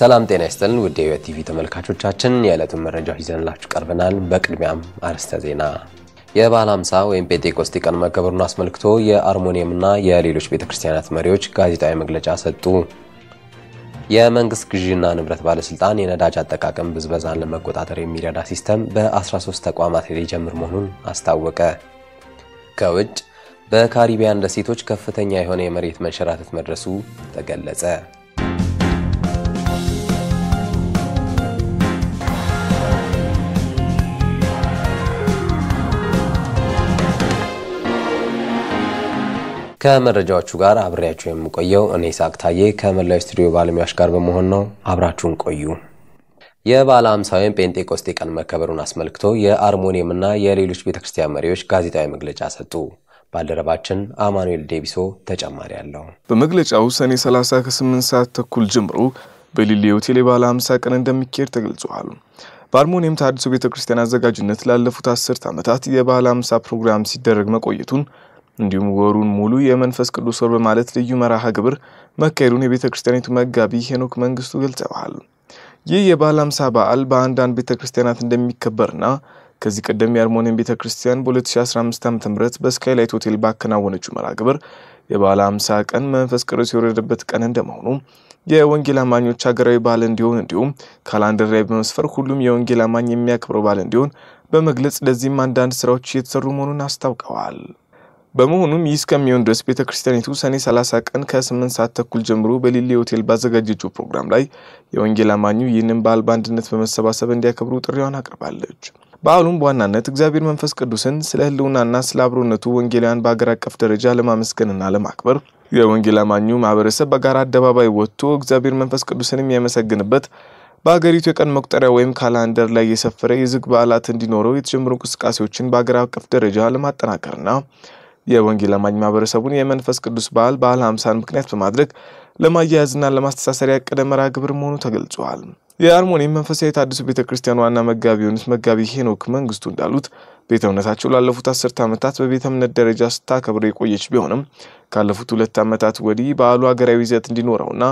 ሰላም ጤና ይስጥልን ውድ የህይወት ቲቪ ተመልካቾቻችን የዕለቱን መረጃ ይዘንላችሁ ቀርበናል። በቅድሚያም አርዕስተ ዜና። የበዓለ ሃምሳ ወይም ጴንጤቆስጤ ቀን መከበሩን አስመልክቶ የአርሞኒየምና የሌሎች ቤተክርስቲያናት መሪዎች ጋዜጣዊ መግለጫ ሰጡ። የመንግስት ግዢና ንብረት ባለስልጣን የነዳጅ አጠቃቀም ብዝበዛን ለመቆጣጠር የሚረዳ ሲስተም በ13 ተቋማት ሊጀምር መሆኑን አስታወቀ። ከውጭ በካሪቢያን ደሴቶች ከፍተኛ የሆነ የመሬት መንሸራተት መድረሱ ተገለጸ። ከመረጃዎቹ ጋር አብሬያቸው የምቆየው እኔ ይስሐቅ ታዬ ከመላው ስቱዲዮ ባለሙያዎች ጋር በመሆን ነው። አብራችሁን ቆዩ። የበዓለ አምሳዊን ጴንጤቆስጤ ቀን መከበሩን አስመልክቶ የአርሞኒየምና የሌሎች ቤተክርስቲያን መሪዎች ጋዜጣዊ መግለጫ ሰጡ። ባልደረባችን አማኑኤል ዴቢሶ ተጨማሪ አለው። በመግለጫው ሰኔ 30 ከ8 ሰዓት ተኩል ጀምሮ በሊሌ ሆቴል የበዓለ 50 ቀን እንደሚካሄድ ተገልጿል። በአርሞኒየም ታድሶ ቤተክርስቲያን አዘጋጅነት ላለፉት አስርት ዓመታት የባለ 50 ፕሮግራም ሲደረግ መቆየቱን እንዲሁም ወሩን ሙሉ የመንፈስ ቅዱስ ወር በማለት ልዩ መርሃ ግብር መካሄዱን የቤተ ክርስቲያኒቱ መጋቢ ሄኖክ መንግስቱ ገልጸዋል። ይህ የበዓለ ሃምሳ በዓል በአንዳንድ ቤተ ክርስቲያናት እንደሚከበርና ከዚህ ቀደም የአርሞኒየም ቤተ ክርስቲያን በ2015 ዓ ም በስካይላይት ሆቴል ባከናወነችው መርሃ ግብር የባለ ሃምሳ ቀን መንፈስ ቅዱስ የወረደበት ቀን እንደመሆኑ የወንጌል አማኞች ሀገራዊ በዓል እንዲሆን እንዲሁም ካላንደር ላይ በመስፈር ሁሉም የወንጌል አማኝ የሚያክብረው በዓል እንዲሆን በመግለጽ ለዚህም አንዳንድ ስራዎች እየተሰሩ መሆኑን አስታውቀዋል። በመሆኑም ይህ እስከሚሆን ድረስ ቤተ ክርስቲያኒቱ ሰኔ 30 ቀን ከ8 ሰዓት ተኩል ጀምሮ በሊሌ ሆቴል ባዘጋጀችው ፕሮግራም ላይ የወንጌል አማኙ ይህንን በዓል በአንድነት በመሰባሰብ እንዲያከብሩ ጥሪዋን አቅርባለች። በዓሉም በዋናነት እግዚአብሔር መንፈስ ቅዱስን ስለ ሕልውናና ስለ አብሮነቱ ወንጌላውያን በአገር አቀፍ ደረጃ ለማመስገንና ለማክበር የወንጌል አማኙ ማህበረሰብ በጋራ አደባባይ ወጥቶ እግዚአብሔር መንፈስ ቅዱስን የሚያመሰግንበት በሀገሪቱ የቀን መቁጠሪያ ወይም ካላንደር ላይ የሰፈረ የዝግ በዓላት እንዲኖረው የተጀመሩ እንቅስቃሴዎችን በአገር አቀፍ ደረጃ ለማጠናከርና የወንጌል አማኝ ማህበረሰቡን የመንፈስ ቅዱስ በዓል በዓለ ሃምሳን ምክንያት በማድረግ ለማያያዝና ለማስተሳሰር ያቀደ መርሃ ግብር መሆኑ ተገልጿል። የአርሞኒ መንፈሳዊ የታድሱ ቤተ ክርስቲያን ዋና መጋቢ የሆኑት መጋቢ ሄኖክ መንግስቱ እንዳሉት ቤተ እምነታቸው ላለፉት አስርት ዓመታት በቤተ እምነት ደረጃ ስታከብር የቆየች ቢሆንም ካለፉት ሁለት ዓመታት ወዲህ በዓሉ ሀገራዊ ይዘት እንዲኖረውና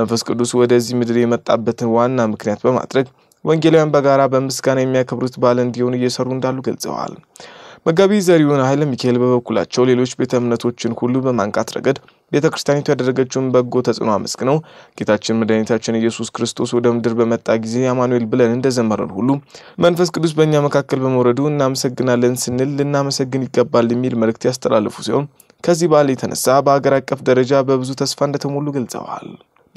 መንፈስ ቅዱስ ወደዚህ ምድር የመጣበትን ዋና ምክንያት በማድረግ ወንጌላውያን በጋራ በምስጋና የሚያከብሩት በዓል እንዲሆን እየሰሩ እንዳሉ ገልጸዋል። መጋቢ ዘሪሁን ኃይለ ሚካኤል በበኩላቸው ሌሎች ቤተ እምነቶችን ሁሉ በማንቃት ረገድ ቤተ ክርስቲያኒቱ ያደረገችውን በጎ ተጽዕኖ አመስግነው ጌታችን መድኃኒታችን ኢየሱስ ክርስቶስ ወደ ምድር በመጣ ጊዜ አማኑኤል ብለን እንደዘመረን ሁሉ መንፈስ ቅዱስ በእኛ መካከል በመውረዱ እናመሰግናለን ስንል ልናመሰግን ይገባል የሚል መልእክት ያስተላልፉ ሲሆን ከዚህ በዓል የተነሳ በሀገር አቀፍ ደረጃ በብዙ ተስፋ እንደተሞሉ ገልጸዋል።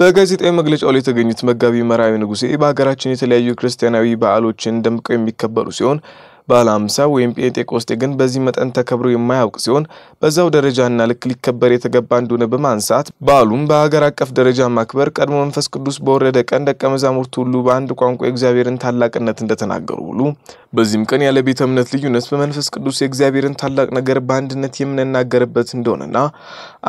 በጋዜጣዊ መግለጫው ላይ የተገኙት መጋቢ መራዊ ንጉሴ በሀገራችን የተለያዩ ክርስቲያናዊ በዓሎችን ደምቀው የሚከበሩ ሲሆን ባለ አምሳ ወይም ጴንጤቆስጤ ግን በዚህ መጠን ተከብሮ የማያውቅ ሲሆን በዛው ደረጃና ልክ ሊከበር የተገባ እንደሆነ በማንሳት በዓሉም በሀገር አቀፍ ደረጃ ማክበር ቀድሞ መንፈስ ቅዱስ በወረደ ቀን ደቀ መዛሙርቱ ሁሉ በአንድ ቋንቋ የእግዚአብሔርን ታላቅነት እንደተናገሩ ሁሉ በዚህም ቀን ያለ ቤተ እምነት ልዩነት በመንፈስ ቅዱስ የእግዚአብሔርን ታላቅ ነገር በአንድነት የምንናገርበት እንደሆነና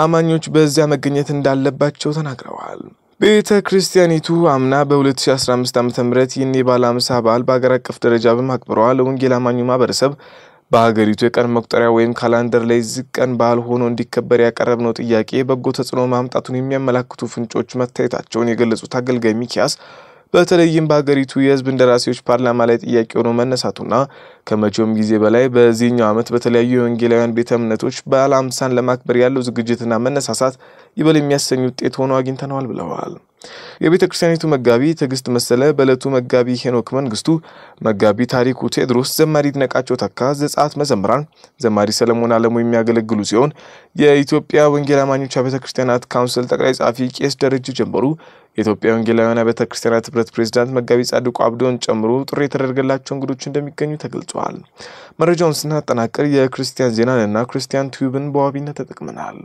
አማኞች በዚያ መገኘት እንዳለባቸው ተናግረዋል። ቤተ ክርስቲያኒቱ አምና በ2015 ዓ ም ይህን የባለ አምሳ በዓል በሀገር አቀፍ ደረጃ በማክበሯ ለወንጌል አማኙ ማህበረሰብ በሀገሪቱ የቀን መቁጠሪያ ወይም ካላንደር ላይ ዝቅ ቀን በዓል ሆኖ እንዲከበር ያቀረብነው ጥያቄ በጎ ተጽዕኖ ማምጣቱን የሚያመላክቱ ፍንጮች መታየታቸውን የገለጹት አገልጋይ ሚኪያስ በተለይም በሀገሪቱ የህዝብ እንደራሴዎች ፓርላማ ላይ ጥያቄ ሆኖ መነሳቱና ከመቼውም ጊዜ በላይ በዚህኛው ዓመት በተለያዩ የወንጌላውያን ቤተ እምነቶች በዓለ ሃምሳን ለማክበር ያለው ዝግጅትና መነሳሳት ይበል የሚያሰኝ ውጤት ሆኖ አግኝተነዋል ብለዋል። የቤተ ክርስቲያኒቱ መጋቢ ትዕግስት መሰለ፣ በዕለቱ መጋቢ ሄኖክ መንግስቱ፣ መጋቢ ታሪኩ ቴድሮስ ዘማሪ ነቃቸው ተካ፣ ዘጸአት መዘምራን፣ ዘማሪ ሰለሞን አለሙ የሚያገለግሉ ሲሆን የኢትዮጵያ ወንጌል አማኞች ቤተ ክርስቲያናት ካውንስል ጠቅላይ ጸሐፊ ቄስ ደረጀ ጀንበሩ፣ የኢትዮጵያ ወንጌላውያን ቤተ ክርስቲያናት ህብረት ፕሬዚዳንት መጋቢ ጻድቁ አብዶን ጨምሮ ጥሪ የተደረገላቸው እንግዶች እንደሚገኙ ተገልጿል። መረጃውን ስናጠናቅር የክርስቲያን ዜናንና ክርስቲያን ቲዩብን በዋቢነት ተጠቅመናል።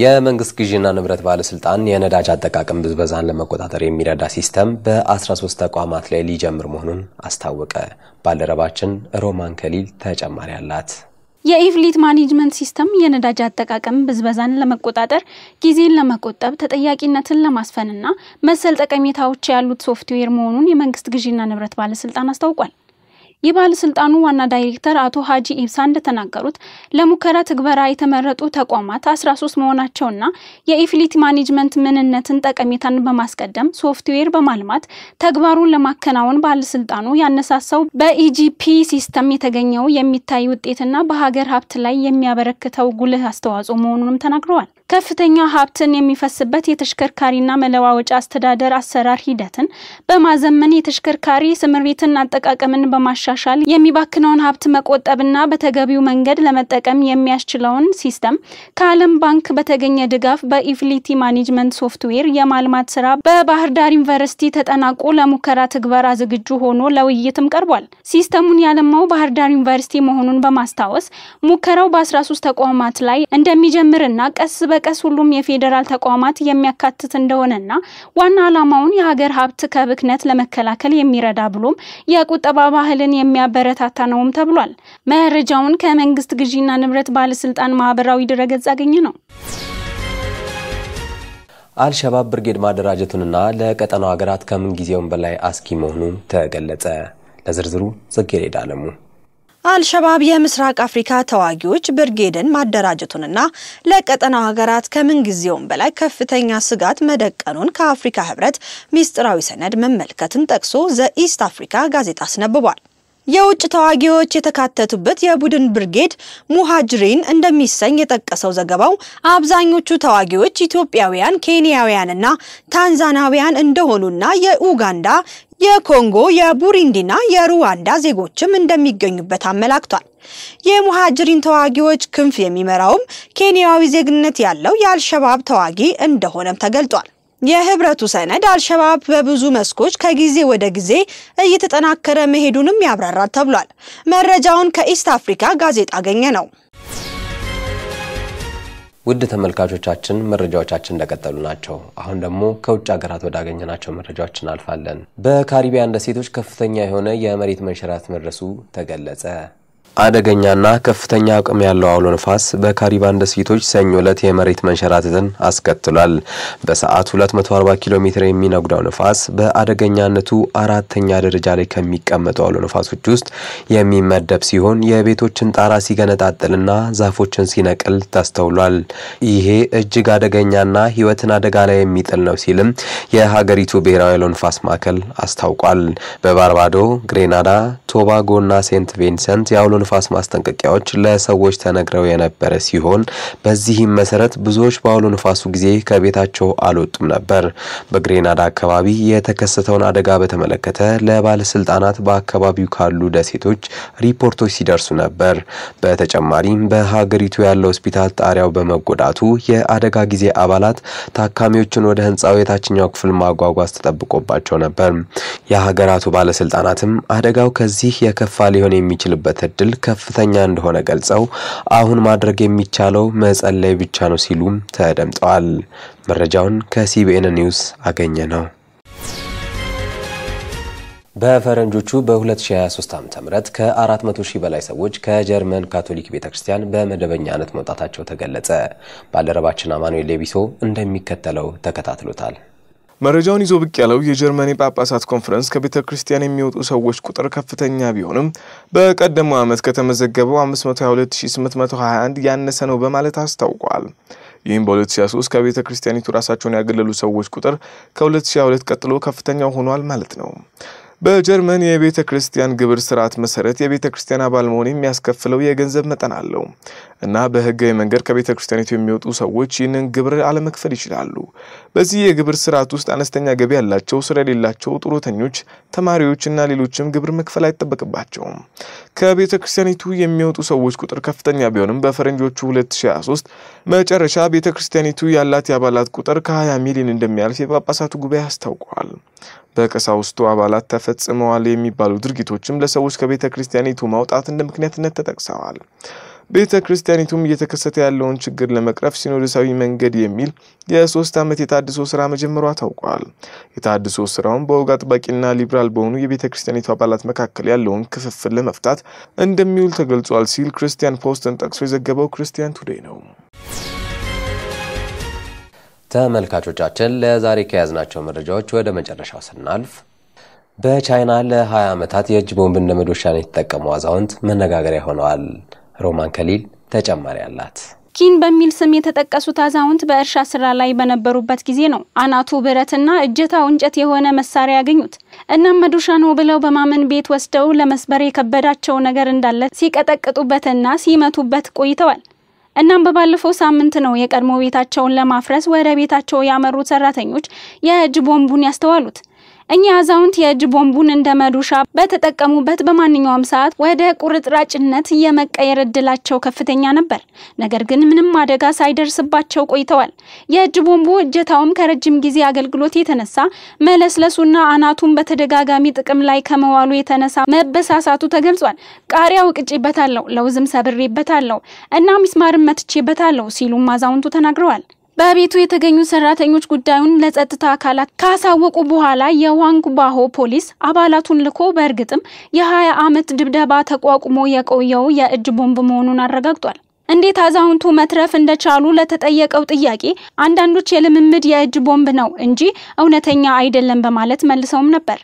የመንግስት ግዢና ንብረት ባለስልጣን የነዳጅ አጠቃቀም ብዝበዛን ለመቆጣጠር የሚረዳ ሲስተም በ13 ተቋማት ላይ ሊጀምር መሆኑን አስታወቀ። ባልደረባችን ሮማን ከሊል ተጨማሪ አላት። የኢፍሊት ማኔጅመንት ሲስተም የነዳጅ አጠቃቀም ብዝበዛን ለመቆጣጠር፣ ጊዜን ለመቆጠብ፣ ተጠያቂነትን ለማስፈንና መሰል ጠቀሜታዎች ያሉት ሶፍትዌር መሆኑን የመንግስት ግዢና ንብረት ባለስልጣን አስታውቋል። የባለስልጣኑ ዋና ዳይሬክተር አቶ ሀጂ ኢብሳ እንደተናገሩት ለሙከራ ትግበራ የተመረጡ ተቋማት 13 መሆናቸውና የኢፍሊት ማኔጅመንት ምንነትን፣ ጠቀሜታን በማስቀደም ሶፍትዌር በማልማት ተግባሩን ለማከናወን ባለስልጣኑ ያነሳሳው በኢጂፒ ሲስተም የተገኘው የሚታይ ውጤትና በሀገር ሀብት ላይ የሚያበረክተው ጉልህ አስተዋጽኦ መሆኑንም ተናግረዋል። ከፍተኛ ሀብትን የሚፈስበት የተሽከርካሪና መለዋወጫ አስተዳደር አሰራር ሂደትን በማዘመን የተሽከርካሪ ስምሪትን አጠቃቀምን በማሻሻል የሚባክነውን ሀብት መቆጠብና በተገቢው መንገድ ለመጠቀም የሚያስችለውን ሲስተም ከዓለም ባንክ በተገኘ ድጋፍ በኢፍሊቲ ማኔጅመንት ሶፍትዌር የማልማት ስራ በባህር ዳር ዩኒቨርሲቲ ተጠናቆ ለሙከራ ትግበራ ዝግጁ ሆኖ ለውይይትም ቀርቧል። ሲስተሙን ያለማው ባህር ዳር ዩኒቨርሲቲ መሆኑን በማስታወስ ሙከራው በ13 ተቋማት ላይ እንደሚጀምርና ቀስ በ በቀስ ሁሉም የፌዴራል ተቋማት የሚያካትት እንደሆነና ዋና ዓላማውን የሀገር ሀብት ከብክነት ለመከላከል የሚረዳ ብሎም የቁጠባ ባህልን የሚያበረታታ ነውም ተብሏል። መረጃውን ከመንግስት ግዢና ንብረት ባለስልጣን ማህበራዊ ድረገጽ አገኘ ነው። አልሸባብ ብርጌድ ማደራጀቱንና ለቀጠናው ሀገራት ከምንጊዜውም በላይ አስኪ መሆኑ ተገለጸ። ለዝርዝሩ ጽጌረዳ አለሙ አልሸባብ የምስራቅ አፍሪካ ተዋጊዎች ብርጌድን ማደራጀቱንና ለቀጠናው ሀገራት ከምንጊዜውም በላይ ከፍተኛ ስጋት መደቀኑን ከአፍሪካ ህብረት ሚስጥራዊ ሰነድ መመልከትን ጠቅሶ ዘኢስት አፍሪካ ጋዜጣ አስነብቧል። የውጭ ተዋጊዎች የተካተቱበት የቡድን ብርጌድ ሙሃጅሪን እንደሚሰኝ የጠቀሰው ዘገባው አብዛኞቹ ተዋጊዎች ኢትዮጵያውያን፣ ኬንያውያንና ታንዛናውያን እንደሆኑና የኡጋንዳ፣ የኮንጎ፣ የቡሪንዲና የሩዋንዳ ዜጎችም እንደሚገኙበት አመላክቷል። የሙሃጅሪን ተዋጊዎች ክንፍ የሚመራውም ኬንያዊ ዜግነት ያለው የአልሸባብ ተዋጊ እንደሆነም ተገልጧል። የህብረቱ ሰነድ አልሸባብ በብዙ መስኮች ከጊዜ ወደ ጊዜ እየተጠናከረ መሄዱንም ያብራራል ተብሏል። መረጃውን ከኢስት አፍሪካ ጋዜጣ አገኘ ነው። ውድ ተመልካቾቻችን መረጃዎቻችን እንደቀጠሉ ናቸው። አሁን ደግሞ ከውጭ ሀገራት ወዳገኘናቸው መረጃዎች እናልፋለን። በካሪቢያን ደሴቶች ከፍተኛ የሆነ የመሬት መንሸራት መድረሱ ተገለጸ። አደገኛና ከፍተኛ አቅም ያለው አውሎ ንፋስ በካሪባን ደሴቶች ሰኞ ዕለት የመሬት መንሸራተትን አስከትሏል። በሰዓት 240 ኪሎ ሜትር የሚነጉዳው ንፋስ በአደገኛነቱ አራተኛ ደረጃ ላይ ከሚቀመጡ አውሎ ንፋሶች ውስጥ የሚመደብ ሲሆን የቤቶችን ጣራ ሲገነጣጥልና ዛፎችን ሲነቅል ተስተውሏል። ይሄ እጅግ አደገኛና ሕይወትን አደጋ ላይ የሚጥል ነው ሲልም የሀገሪቱ ብሔራዊ አውሎ ንፋስ ማዕከል አስታውቋል። በባርባዶ፣ ግሬናዳ፣ ቶባጎና ሴንት ቪንሰንት የአውሎ ንፋስ ማስጠንቀቂያዎች ለሰዎች ተነግረው የነበረ ሲሆን በዚህም መሰረት ብዙዎች በአውሎ ንፋሱ ጊዜ ከቤታቸው አልወጡም ነበር። በግሬናዳ አካባቢ የተከሰተውን አደጋ በተመለከተ ለባለስልጣናት በአካባቢው ካሉ ደሴቶች ሪፖርቶች ሲደርሱ ነበር። በተጨማሪም በሀገሪቱ ያለ ሆስፒታል ጣሪያው በመጎዳቱ የአደጋ ጊዜ አባላት ታካሚዎችን ወደ ህንፃው የታችኛው ክፍል ማጓጓዝ ተጠብቆባቸው ነበር። የሀገራቱ ባለስልጣናትም አደጋው ከዚህ የከፋ ሊሆን የሚችልበት እድል ከፍተኛ እንደሆነ ገልጸው አሁን ማድረግ የሚቻለው መጸለይ ብቻ ነው ሲሉም ተደምጠዋል። መረጃውን ከሲቢኤን ኒውስ አገኘ ነው። በፈረንጆቹ በ2023 ዓ ም ከ400 ሺህ በላይ ሰዎች ከጀርመን ካቶሊክ ቤተ ክርስቲያን በመደበኛነት መውጣታቸው ተገለጸ። ባልደረባችን አማኑኤል ሌቢሶ እንደሚከተለው ተከታትሎታል። መረጃውን ይዞ ብቅ ያለው የጀርመን ጳጳሳት ኮንፈረንስ ከቤተ ክርስቲያን የሚወጡ ሰዎች ቁጥር ከፍተኛ ቢሆንም በቀደመው ዓመት ከተመዘገበው 522821 ያነሰ ነው በማለት አስታውቋል። ይህም በ2023 ከቤተ ክርስቲያኒቱ ራሳቸውን ያገለሉ ሰዎች ቁጥር ከ2022 ቀጥሎ ከፍተኛው ሆኗል ማለት ነው። በጀርመን የቤተ ክርስቲያን ግብር ስርዓት መሰረት የቤተ ክርስቲያን አባል መሆን የሚያስከፍለው የገንዘብ መጠን አለው እና በህጋዊ መንገድ ከቤተ ክርስቲያኒቱ የሚወጡ ሰዎች ይህንን ግብር አለመክፈል ይችላሉ። በዚህ የግብር ስርዓት ውስጥ አነስተኛ ገቢ ያላቸው፣ ስለሌላቸው፣ ጡረተኞች፣ ተማሪዎች እና ሌሎችም ግብር መክፈል አይጠበቅባቸውም። ከቤተ ክርስቲያኒቱ የሚወጡ ሰዎች ቁጥር ከፍተኛ ቢሆንም በፈረንጆቹ 2023 መጨረሻ ቤተ ክርስቲያኒቱ ያላት የአባላት ቁጥር ከ20 ሚሊዮን እንደሚያልፍ የጳጳሳቱ ጉባኤ አስታውቀዋል። በቀሳውስቱ አባላት ተፈጽመዋል የሚባሉ ድርጊቶችም ለሰዎች ከቤተ ክርስቲያኒቱ ማውጣት እንደ ምክንያትነት ተጠቅሰዋል። ቤተ ክርስቲያኒቱም እየተከሰተ ያለውን ችግር ለመቅረፍ ሲኖዶሳዊ መንገድ የሚል የሶስት ዓመት የታድሶ ስራ መጀመሯ ታውቋል። የታድሶ ስራውን በወግ አጥባቂና ሊብራል በሆኑ የቤተ ክርስቲያኒቱ አባላት መካከል ያለውን ክፍፍል ለመፍታት እንደሚውል ተገልጿል ሲል ክርስቲያን ፖስትን ጠቅሶ የዘገበው ክርስቲያን ቱዴይ ነው። ተመልካቾቻችን ለዛሬ ከያዝናቸው መረጃዎች ወደ መጨረሻው ስናልፍ በቻይና ለ20 ዓመታት የእጅ ቦምብን ለመዶሻን የተጠቀሙ አዛውንት መነጋገሪያ ሆነዋል። ሮማን ከሊል ተጨማሪ አላት። ኪን በሚል ስም የተጠቀሱት አዛውንት በእርሻ ስራ ላይ በነበሩበት ጊዜ ነው አናቱ ብረትና እጀታው እንጨት የሆነ መሳሪያ ያገኙት። እናም መዶሻ ነው ብለው በማመን ቤት ወስደው ለመስበር የከበዳቸው ነገር እንዳለ ሲቀጠቅጡበትና ሲመቱበት ቆይተዋል። እናም በባለፈው ሳምንት ነው የቀድሞ ቤታቸውን ለማፍረስ ወደ ቤታቸው ያመሩት ሰራተኞች የእጅ ቦምቡን ያስተዋሉት። እኚህ አዛውንት የእጅ ቦምቡን እንደ መዶሻ በተጠቀሙበት በማንኛውም ሰዓት ወደ ቁርጥራጭነት የመቀየር እድላቸው ከፍተኛ ነበር። ነገር ግን ምንም አደጋ ሳይደርስባቸው ቆይተዋል። የእጅ ቦምቡ እጀታውም ከረጅም ጊዜ አገልግሎት የተነሳ መለስለሱና አናቱን በተደጋጋሚ ጥቅም ላይ ከመዋሉ የተነሳ መበሳሳቱ ተገልጿል። ቃሪያ ወቅጬበታለሁ፣ ለውዝም ሰብሬበታለሁ እና ሚስማርም መትቼበታለሁ ሲሉም አዛውንቱ ተናግረዋል። በቤቱ የተገኙ ሰራተኞች ጉዳዩን ለጸጥታ አካላት ካሳወቁ በኋላ የዋንግባሆ ፖሊስ አባላቱን ልኮ በእርግጥም የ20 ዓመት ድብደባ ተቋቁሞ የቆየው የእጅ ቦምብ መሆኑን አረጋግጧል። እንዴት አዛውንቱ መትረፍ እንደቻሉ ለተጠየቀው ጥያቄ አንዳንዶች የልምምድ የእጅ ቦምብ ነው እንጂ እውነተኛ አይደለም በማለት መልሰውም ነበር።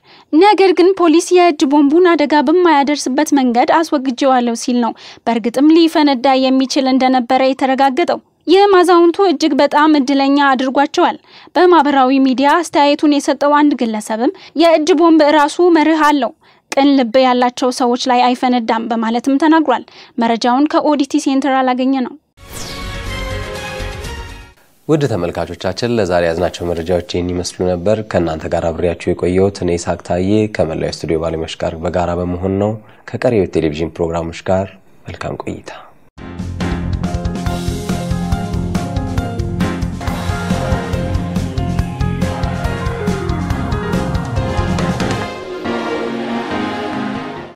ነገር ግን ፖሊስ የእጅ ቦምቡን አደጋ በማያደርስበት መንገድ አስወግጄዋለሁ ሲል ነው በእርግጥም ሊፈነዳ የሚችል እንደነበረ የተረጋገጠው። ይህም አዛውንቱ እጅግ በጣም እድለኛ አድርጓቸዋል። በማህበራዊ ሚዲያ አስተያየቱን የሰጠው አንድ ግለሰብም የእጅ ቦምብ ራሱ መርህ አለው ቅን ልብ ያላቸው ሰዎች ላይ አይፈነዳም በማለትም ተናግሯል። መረጃውን ከኦዲቲ ሴንተር አላገኘ ነው። ውድ ተመልካቾቻችን ለዛሬ ያዝናቸው መረጃዎች ይህን ይመስሉ ነበር። ከእናንተ ጋር አብሬያቸው የቆየሁት እኔ ይስሐቅ ታዬ ከመላው ስቱዲዮ ባለሙያዎች ጋር በጋራ በመሆን ነው። ከቀሪው ቴሌቪዥን ፕሮግራሞች ጋር መልካም ቆይታ